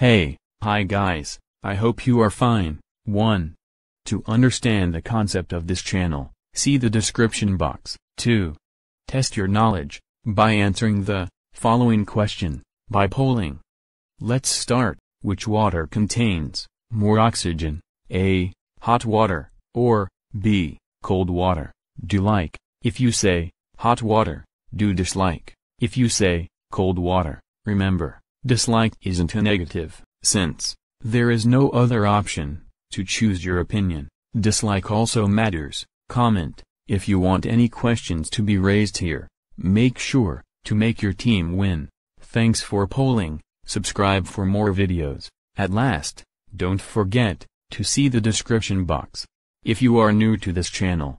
Hey, hi guys, I hope you are fine. 1. To understand the concept of this channel, see the description box. 2. Test your knowledge, by answering the, following question, by polling. Let's start, which water contains, more oxygen, A, hot water, or, B, cold water, do like, if you say, hot water, do dislike, if you say, cold water, remember. Dislike isn't a negative, since, there is no other option, to choose your opinion. Dislike also matters. Comment, if you want any questions to be raised here, make sure, to make your team win. Thanks for polling, subscribe for more videos. At last, don't forget, to see the description box. If you are new to this channel,